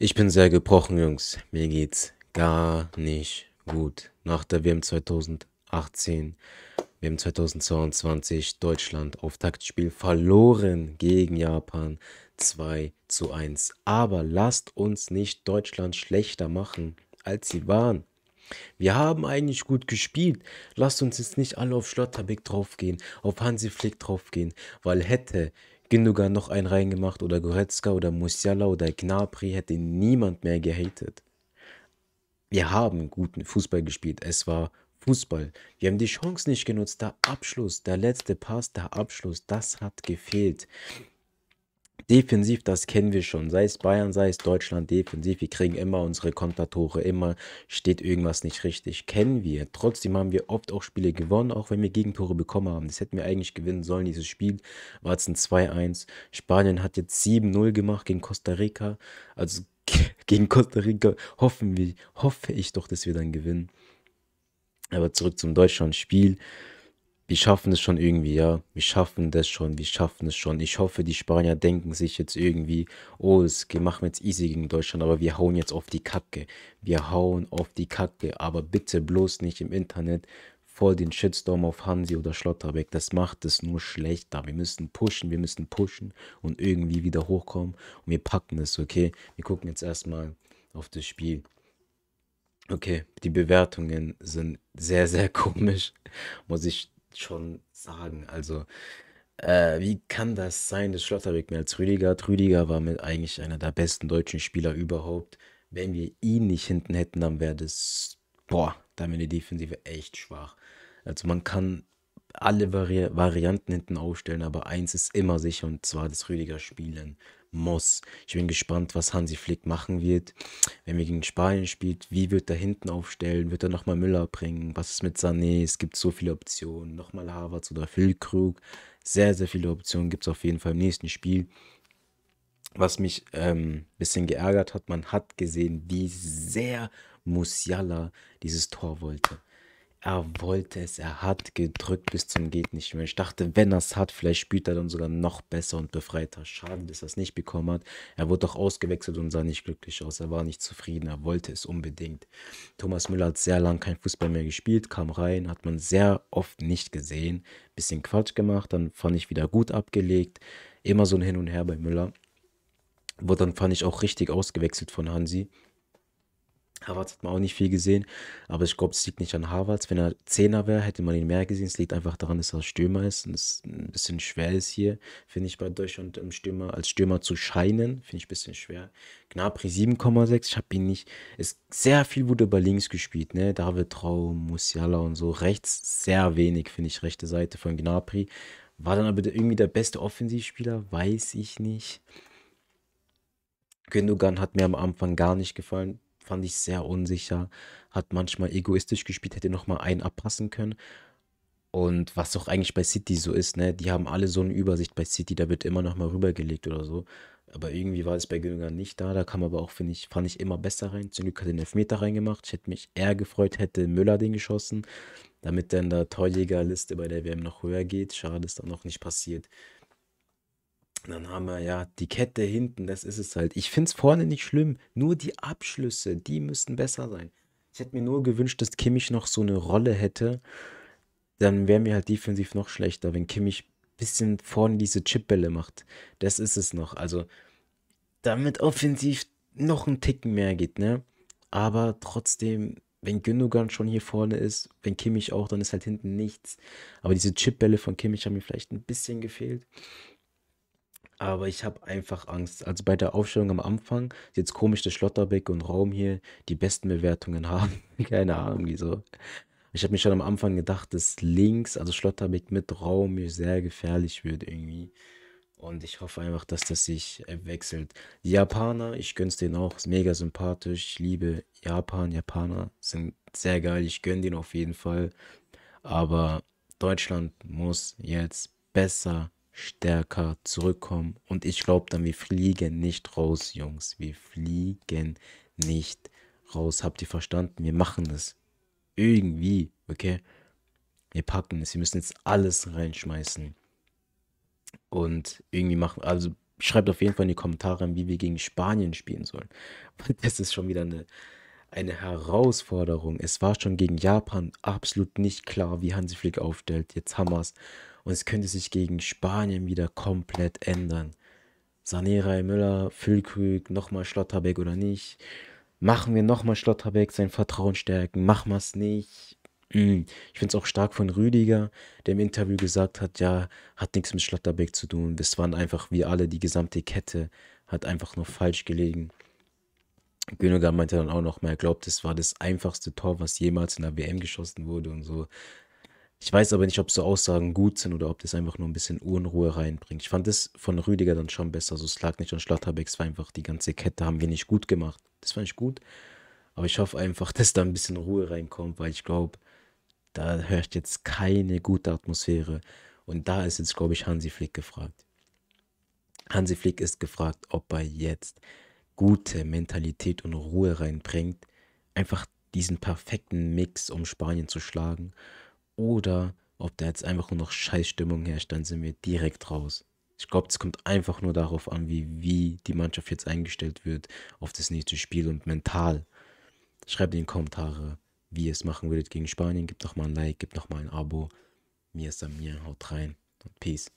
Ich bin sehr gebrochen, Jungs. Mir geht's gar nicht gut. Nach der WM 2018, WM 2022, Deutschland auf Taktspiel verloren gegen Japan 2 zu 1. Aber lasst uns nicht Deutschland schlechter machen, als sie waren. Wir haben eigentlich gut gespielt. Lasst uns jetzt nicht alle auf Schlotterbeck draufgehen, auf Hansi Flick draufgehen, weil hätte Gündogan noch einen reingemacht oder Goretzka oder Musiala oder Gnabry hätte niemand mehr gehatet. Wir haben guten Fußball gespielt. Es war Fußball. Wir haben die Chance nicht genutzt. Der Abschluss, der letzte Pass, der Abschluss, das hat gefehlt. Defensiv, das kennen wir schon. Sei es Bayern, sei es Deutschland, defensiv. Wir kriegen immer unsere Kontertore, immer steht irgendwas nicht richtig. Kennen wir. Trotzdem haben wir oft auch Spiele gewonnen, auch wenn wir Gegentore bekommen haben. Das hätten wir eigentlich gewinnen sollen, dieses Spiel. War es ein 2-1. Spanien hat jetzt 7-0 gemacht gegen Costa Rica. Also gegen Costa Rica hoffen wir, hoffe ich doch, dass wir dann gewinnen. Aber zurück zum Deutschland-Spiel wir schaffen es schon irgendwie, ja. Wir schaffen das schon, wir schaffen es schon. Ich hoffe, die Spanier denken sich jetzt irgendwie, oh, es machen wir jetzt easy gegen Deutschland, aber wir hauen jetzt auf die Kacke. Wir hauen auf die Kacke, aber bitte bloß nicht im Internet vor den Shitstorm auf Hansi oder Schlotterbeck. Das macht es nur schlechter. Wir müssen pushen, wir müssen pushen und irgendwie wieder hochkommen und wir packen es, okay? Wir gucken jetzt erstmal auf das Spiel. Okay, die Bewertungen sind sehr, sehr komisch, muss ich schon sagen. Also, äh, wie kann das sein, dass Schlotterbeck mehr als Rüdiger hat? Rüdiger war mit eigentlich einer der besten deutschen Spieler überhaupt. Wenn wir ihn nicht hinten hätten, dann wäre das, boah, dann wäre die Defensive echt schwach. Also man kann alle Vari Varianten hinten aufstellen, aber eins ist immer sicher und zwar, dass Rüdiger spielen muss. Ich bin gespannt, was Hansi Flick machen wird, wenn wir gegen Spanien spielt. Wie wird er hinten aufstellen? Wird er nochmal Müller bringen? Was ist mit Sané? Es gibt so viele Optionen. Nochmal Havertz oder Füllkrug. Sehr, sehr viele Optionen gibt es auf jeden Fall im nächsten Spiel. Was mich ein ähm, bisschen geärgert hat, man hat gesehen, wie sehr Musiala dieses Tor wollte. Er wollte es, er hat gedrückt bis zum geht nicht mehr. Ich dachte, wenn er es hat, vielleicht spielt er dann sogar noch besser und befreiter. Schade, dass er es nicht bekommen hat. Er wurde doch ausgewechselt und sah nicht glücklich aus. Er war nicht zufrieden, er wollte es unbedingt. Thomas Müller hat sehr lange kein Fußball mehr gespielt, kam rein, hat man sehr oft nicht gesehen. Bisschen Quatsch gemacht, dann fand ich wieder gut abgelegt. Immer so ein Hin und Her bei Müller. Wurde dann fand ich auch richtig ausgewechselt von Hansi. Harvards hat man auch nicht viel gesehen, aber ich glaube, es liegt nicht an Harvards. Wenn er Zehner wäre, hätte man ihn mehr gesehen. Es liegt einfach daran, dass er Stürmer ist und es ein bisschen schwer ist hier, finde ich, bei Deutschland ähm, Stürmer, als Stürmer zu scheinen, finde ich ein bisschen schwer. Gnabry 7,6, ich habe ihn nicht, es, sehr viel wurde bei links gespielt, ne, David Traum, Musiala und so, rechts sehr wenig, finde ich, rechte Seite von Gnabry. War dann aber irgendwie der beste Offensivspieler, weiß ich nicht. Gündogan hat mir am Anfang gar nicht gefallen fand ich sehr unsicher, hat manchmal egoistisch gespielt, hätte nochmal einen abpassen können. Und was auch eigentlich bei City so ist, ne? Die haben alle so eine Übersicht bei City, da wird immer nochmal rübergelegt oder so. Aber irgendwie war es bei Gündogan nicht da. Da kam aber auch, finde ich, fand ich immer besser rein. Zum Glück hat er den Elfmeter reingemacht. Ich hätte mich eher gefreut, hätte Müller den geschossen, damit er in der Torjägerliste bei der WM noch höher geht. Schade, ist dann noch nicht passiert dann haben wir ja die Kette hinten, das ist es halt. Ich finde es vorne nicht schlimm, nur die Abschlüsse, die müssten besser sein. Ich hätte mir nur gewünscht, dass Kimmich noch so eine Rolle hätte. Dann wäre mir halt defensiv noch schlechter, wenn Kimmich ein bisschen vorne diese Chipbälle macht. Das ist es noch. Also, damit offensiv noch einen Ticken mehr geht, ne? Aber trotzdem, wenn Gündogan schon hier vorne ist, wenn Kimmich auch, dann ist halt hinten nichts. Aber diese Chipbälle von Kimmich haben mir vielleicht ein bisschen gefehlt. Aber ich habe einfach Angst. Also bei der Aufstellung am Anfang ist jetzt komisch, dass Schlotterbeck und Raum hier die besten Bewertungen haben. Keine Ahnung, wieso. Ich habe mir schon am Anfang gedacht, dass links, also Schlotterbeck mit Raum, mir sehr gefährlich wird irgendwie. Und ich hoffe einfach, dass das sich wechselt. Die Japaner, ich gönn's denen auch, ist mega sympathisch. Ich liebe Japan. Japaner sind sehr geil. Ich gönn den auf jeden Fall. Aber Deutschland muss jetzt besser stärker zurückkommen. Und ich glaube dann, wir fliegen nicht raus, Jungs. Wir fliegen nicht raus. Habt ihr verstanden? Wir machen es. Irgendwie, okay? Wir packen es. Wir müssen jetzt alles reinschmeißen. Und irgendwie machen, also schreibt auf jeden Fall in die Kommentare, wie wir gegen Spanien spielen sollen. Das ist schon wieder eine, eine Herausforderung. Es war schon gegen Japan absolut nicht klar, wie Hansi Flick aufstellt. Jetzt haben wir es. Und es könnte sich gegen Spanien wieder komplett ändern. Sanera, Müller, Füllkrug, nochmal Schlotterbeck oder nicht. Machen wir nochmal Schlotterbeck, sein Vertrauen stärken. Machen wir es nicht. Hm. Ich finde es auch stark von Rüdiger, der im Interview gesagt hat, ja, hat nichts mit Schlotterbeck zu tun. Das waren einfach wir alle, die gesamte Kette hat einfach nur falsch gelegen. Gündogan meinte dann auch nochmal, er glaubt, es war das einfachste Tor, was jemals in der WM geschossen wurde und so. Ich weiß aber nicht, ob so Aussagen gut sind oder ob das einfach nur ein bisschen Unruhe reinbringt. Ich fand das von Rüdiger dann schon besser. Also es lag nicht an Schlotterbeck, es war einfach, die ganze Kette haben wir nicht gut gemacht. Das fand ich gut. Aber ich hoffe einfach, dass da ein bisschen Ruhe reinkommt, weil ich glaube, da herrscht jetzt keine gute Atmosphäre. Und da ist jetzt, glaube ich, Hansi Flick gefragt. Hansi Flick ist gefragt, ob er jetzt gute Mentalität und Ruhe reinbringt, einfach diesen perfekten Mix, um Spanien zu schlagen oder ob da jetzt einfach nur noch Scheißstimmung herrscht, dann sind wir direkt raus. Ich glaube, es kommt einfach nur darauf an, wie, wie die Mannschaft jetzt eingestellt wird auf das nächste Spiel und mental. Schreibt in die Kommentare, wie ihr es machen würdet gegen Spanien. Gebt nochmal ein Like, gebt nochmal ein Abo. Mir ist an mir, haut rein und Peace.